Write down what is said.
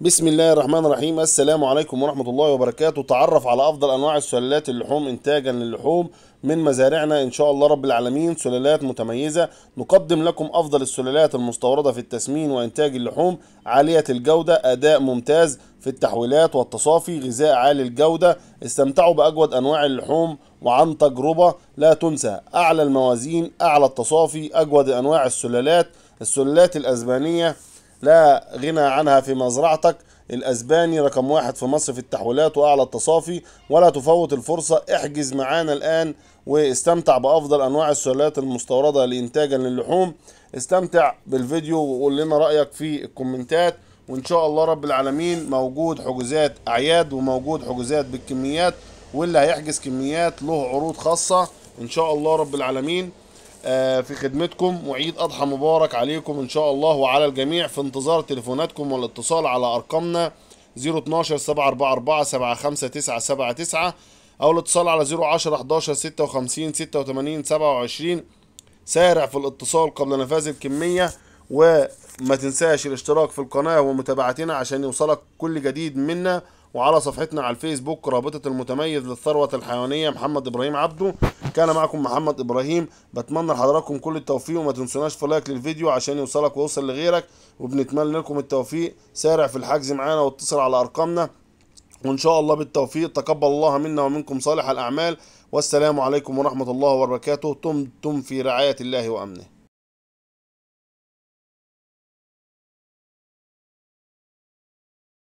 بسم الله الرحمن الرحيم السلام عليكم ورحمة الله وبركاته تعرف على أفضل أنواع السلالات اللحوم إنتاجا للحوم من مزارعنا إن شاء الله رب العالمين سلالات متميزة نقدم لكم أفضل السلالات المستوردة في التسمين وإنتاج اللحوم عالية الجودة أداء ممتاز في التحويلات والتصافي غذاء عالي الجودة استمتعوا بأجود أنواع اللحوم وعن تجربة لا تنسى أعلى الموازين أعلى التصافي أجود أنواع السلالات السلالات الأسبانية لا غنى عنها في مزرعتك الأسباني رقم واحد في مصر في التحويلات وأعلى التصافي ولا تفوت الفرصة احجز معانا الآن واستمتع بأفضل أنواع السلالات المستوردة لإنتاجا للحوم استمتع بالفيديو وقول لنا رأيك في الكومنتات وإن شاء الله رب العالمين موجود حجوزات أعياد وموجود حجوزات بالكميات واللي هيحجز كميات له عروض خاصة إن شاء الله رب العالمين آه، في خدمتكم وعيد أضحى مبارك عليكم إن شاء الله وعلى الجميع في انتظار تليفوناتكم والاتصال على أرقامنا 012 744 75979 أو الاتصال على 010 11 56 86 27 سارع في الاتصال قبل نفاذ الكمية وما تنساش الاشتراك في القناة ومتابعتنا عشان يوصلك كل جديد منا وعلى صفحتنا على الفيسبوك رابطة المتميز للثروة الحيوانية محمد إبراهيم عبده كان معكم محمد ابراهيم بتمنى لحضراتكم كل التوفيق وما تنسوناش في لايك للفيديو عشان يوصلك ويوصل لغيرك وبنتمنى لكم التوفيق سارع في الحجز معانا واتصل على ارقامنا وان شاء الله بالتوفيق تقبل الله منا ومنكم صالح الاعمال والسلام عليكم ورحمه الله وبركاته دمتم في رعايه الله وامنه